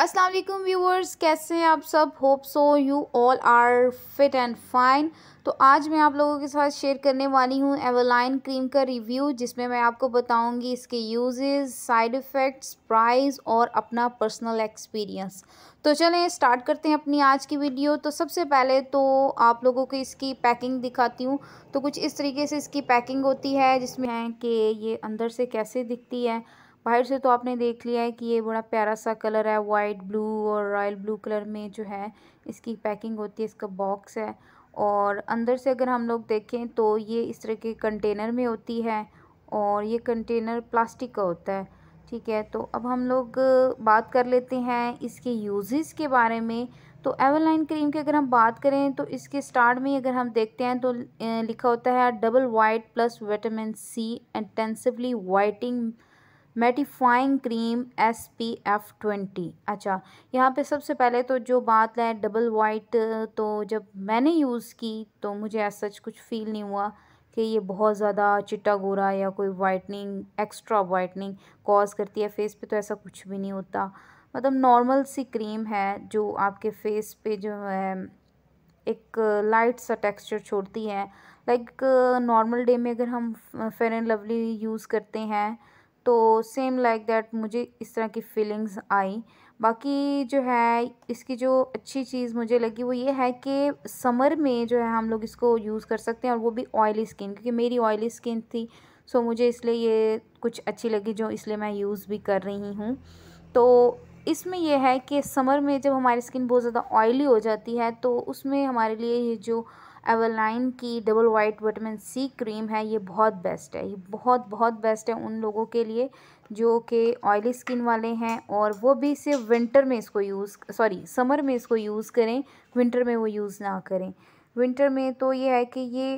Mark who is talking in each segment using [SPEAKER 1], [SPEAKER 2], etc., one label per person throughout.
[SPEAKER 1] अस्सलाम वालेकुम व्यूअर्स कैसे हैं आप सब hope so you all are fit and fine तो आज मैं आप लोगों के साथ शेयर करने वाली हूँ एवलाइन क्रीम का रिव्यू जिसमें मैं आपको बताऊँगी इसके यूजेस, साइड इफ़ेक्ट्स प्राइस और अपना पर्सनल एक्सपीरियंस तो चलें स्टार्ट करते हैं अपनी आज की वीडियो तो सबसे पहले तो आप लोगों को इसकी पैकिंग दिखाती हूँ तो कुछ इस तरीके से इसकी पैकिंग होती है जिसमें है कि ये अंदर से कैसे दिखती है बाहर से तो आपने देख लिया है कि ये बड़ा प्यारा सा कलर है वाइट ब्लू और रॉयल ब्लू कलर में जो है इसकी पैकिंग होती है इसका बॉक्स है और अंदर से अगर हम लोग देखें तो ये इस तरह के कंटेनर में होती है और ये कंटेनर प्लास्टिक का होता है ठीक है तो अब हम लोग बात कर लेते हैं इसके यूजेस के बारे में तो एवलाइन क्रीम की अगर हम बात करें तो इसके स्टार्ट में अगर हम देखते हैं तो लिखा होता है double white plus vitamin C intensively whitening mattifying cream S P F twenty अच्छा यहाँ पे सबसे पहले तो जो बात है डबल वाइट तो जब मैंने यूज़ की तो मुझे ऐसा सच कुछ फ़ील नहीं हुआ कि ये बहुत ज़्यादा चिट्टा गोरा या कोई वाइटनिंग एक्स्ट्रा वाइटनिंग कॉज करती है फेस पे तो ऐसा कुछ भी नहीं होता मतलब नॉर्मल सी क्रीम है जो आपके फेस पे जो है एक लाइट सा टेक्सचर छोड़ती है लाइक नॉर्मल डे में अगर हम फेयर एंड लवली यूज़ करते हैं तो सेम लाइक दैट मुझे इस तरह की फीलिंग्स आई बाकी जो है इसकी जो अच्छी चीज़ मुझे लगी वो ये है कि समर में जो है हम लोग इसको यूज़ कर सकते हैं और वो भी ऑयली स्किन क्योंकि मेरी ऑयली स्किन थी सो मुझे इसलिए ये कुछ अच्छी लगी जो इसलिए मैं यूज़ भी कर रही हूँ तो इसमें यह है कि समर में जब हमारी स्किन बहुत ज़्यादा ऑयली हो जाती है तो उसमें हमारे लिए ये जो एवलाइन की double white vitamin C cream है ये बहुत बेस्ट है ये बहुत बहुत बेस्ट है उन लोगों के लिए जो कि ऑयली स्किन वाले हैं और वो भी सिर्फ विंटर में इसको यूज़ सॉरी समर में इसको यूज़ करें विंटर में वो यूज़ ना करें विंटर में तो ये है कि ये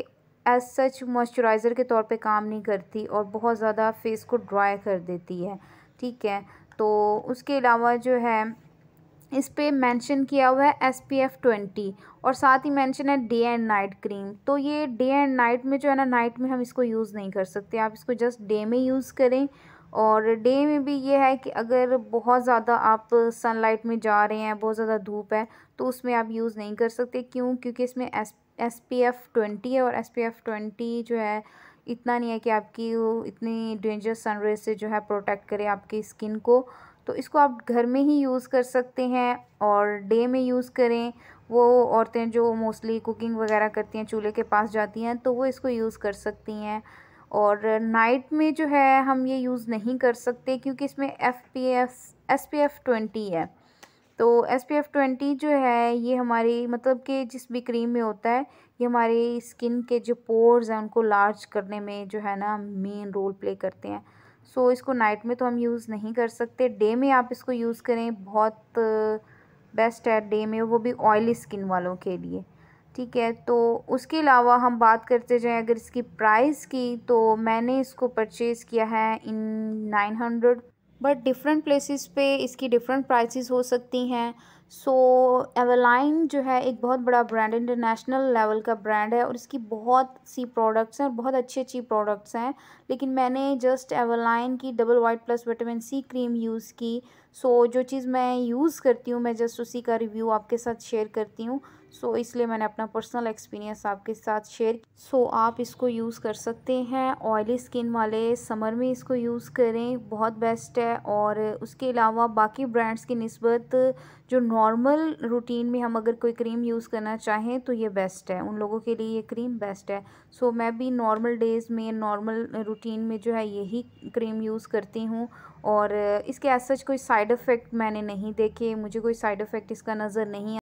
[SPEAKER 1] एज सच मॉइस्चराइज़र के तौर पे काम नहीं करती और बहुत ज़्यादा फेस को ड्राई कर देती है ठीक है तो उसके अलावा जो है इस पर मैंशन किया हुआ है एस पी एफ़ ट्वेंटी और साथ ही मैंशन है डे एंड नाइट क्रीम तो ये डे एंड नाइट में जो है ना नाइट में हम इसको यूज़ नहीं कर सकते आप इसको जस्ट डे में यूज़ करें और डे में भी ये है कि अगर बहुत ज़्यादा आप सनलाइट में जा रहे हैं बहुत ज़्यादा धूप है तो उसमें आप यूज़ नहीं कर सकते क्यों क्योंकि इसमें S S P F twenty है और एस पी एफ़ ट्वेंटी जो है इतना नहीं है कि आपकी इतनी डेंजरस सनरेज से जो है प्रोटेक्ट करे आपकी स्किन को तो इसको आप घर में ही यूज़ कर सकते हैं और डे में यूज़ करें वो औरतें जो मोस्टली कुकिंग वगैरह करती हैं चूल्हे के पास जाती हैं तो वो इसको यूज़ कर सकती हैं और नाइट में जो है हम ये यूज़ नहीं कर सकते क्योंकि इसमें F P F S P F twenty है तो एस पी एफ़ ट्वेंटी जो है ये हमारी मतलब कि जिस भी क्रीम में होता है ये हमारी स्किन के जो पोर्स हैं उनको लार्ज करने में जो है ना मेन रोल प्ले करते हैं सो so, इसको नाइट में तो हम यूज़ नहीं कर सकते डे में आप इसको यूज़ करें बहुत बेस्ट है डे में वो भी ऑयली स्किन वालों के लिए ठीक है तो उसके अलावा हम बात करते जाएं अगर इसकी प्राइस की तो मैंने इसको परचेज़ किया है in nine hundred but different places पे इसकी डिफरेंट प्राइसेस हो सकती हैं सो एवेलाइन जो है एक बहुत बड़ा ब्रांड इंटरनेशनल लेवल का ब्रांड है और इसकी बहुत सी प्रोडक्ट्स हैं और बहुत अच्छी अच्छी प्रोडक्ट्स हैं लेकिन मैंने जस्ट एवेलाइन की double white plus vitamin C cream use की सो so, जो चीज़ मैं यूज़ करती हूँ मैं जस्ट उसी का रिव्यू आपके साथ शेयर करती हूँ सो so, इसलिए मैंने अपना पर्सनल एक्सपीरियंस आपके साथ शेयर सो so, आप इसको यूज़ कर सकते हैं ऑयली स्किन वाले समर में इसको यूज़ करें बहुत बेस्ट है और उसके अलावा बाकी ब्रांड्स की नस्बत जो नॉर्मल रूटीन में हम अगर कोई क्रीम यूज़ करना चाहें तो ये बेस्ट है उन लोगों के लिए ये क्रीम बेस्ट है सो so, मैं भी नॉर्मल डेज़ में नॉर्मल रूटीन में जो है यही क्रीम यूज़ करती हूँ और इसके ऐसा कोई साइड इफ़ेक्ट मैंने नहीं देखे मुझे कोई साइड इफ़ेक्ट इसका नज़र नहीं